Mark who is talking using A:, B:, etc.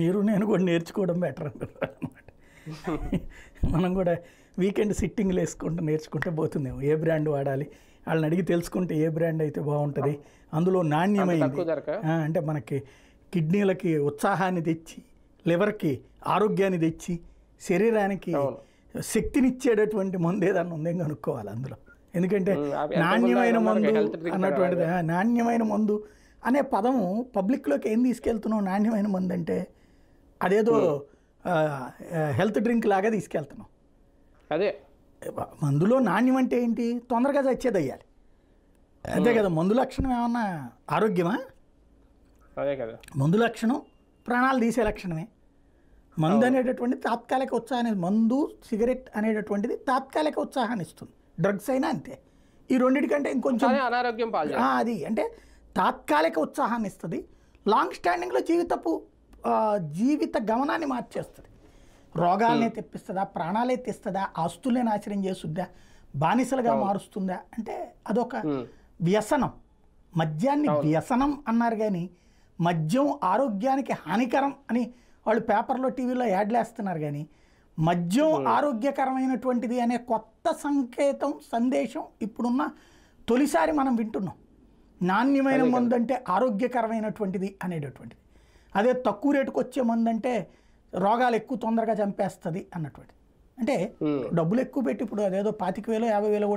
A: మీరు నేను కూడా నేర్చుకోవడం బెటర్ అంటారు అనమాట మనం కూడా వీకెండ్ సిట్టింగ్లు వేసుకుంటూ నేర్చుకుంటే పోతుందేమో ఏ బ్రాండ్ వాడాలి వాళ్ళని అడిగి తెలుసుకుంటే ఏ బ్రాండ్ అయితే బాగుంటుంది అందులో నాణ్యమైంది అంటే మనకి కిడ్నీలకి ఉత్సాహాన్ని తెచ్చి లివర్కి ఆరోగ్యాన్ని తెచ్చి శరీరానికి శక్తినిచ్చేటటువంటి మందు ఏదన్నా ఉందేం కనుక్కోవాలి అందులో ఎందుకంటే నాణ్యమైన మందు అన్నటువంటిది నాణ్యమైన మందు అనే పదము పబ్లిక్లోకి ఏం తీసుకెళ్తున్నావు నాణ్యమైన మంది అంటే అదేదో హెల్త్ డ్రింక్ లాగా తీసుకెళ్తున్నాం అదే మందులో నాణ్యం అంటే ఏంటి తొందరగా చచ్చేదయ్యాలి అంతే కదా మందు లక్షణం ఏమన్నా ఆరోగ్యమా అదే కదా మందు లక్షణం ప్రాణాలు తీసే లక్షణమే మందు అనేటటువంటిది తాత్కాలిక ఉత్సాహాన్ని మందు సిగరెట్ అనేటటువంటిది తాత్కాలిక ఉత్సాహాన్ని ఇస్తుంది డ్రగ్స్ అయినా అంతే ఈ రెండింటికంటే ఇంకొంచెం అనారోగ్యం అది అంటే తాత్కాలిక ఉత్సాహాన్ని ఇస్తుంది లాంగ్ స్టాండింగ్లో జీవితపు జీవిత గమనాన్ని మార్చేస్తుంది రోగాలనే hmm. తెప్పిస్తుందా ప్రాణాలే తెస్తుందా ఆస్తులే నాశనం చేస్తుందా బానిసలుగా hmm. మారుస్తుందా అంటే అదొక hmm. వ్యసనం మద్యాన్ని వ్యసనం అన్నారు కానీ మద్యం ఆరోగ్యానికి హానికరం అని వాళ్ళు పేపర్లో టీవీలో యాడ్లు వేస్తున్నారు కానీ మద్యం ఆరోగ్యకరమైనటువంటిది అనే కొత్త సంకేతం సందేశం ఇప్పుడున్న తొలిసారి మనం వింటున్నాం నాణ్యమైన మందు అంటే ఆరోగ్యకరమైనటువంటిది అనేటటువంటిది అదే తక్కువ రేటుకు వచ్చే మందు అంటే రోగాలు ఎక్కువ తొందరగా చంపేస్తుంది అన్నటువంటిది అంటే డబ్బులు ఎక్కువ పెట్టి ఇప్పుడు అదేదో పాతిక వేలు యాభై వేలు కూడా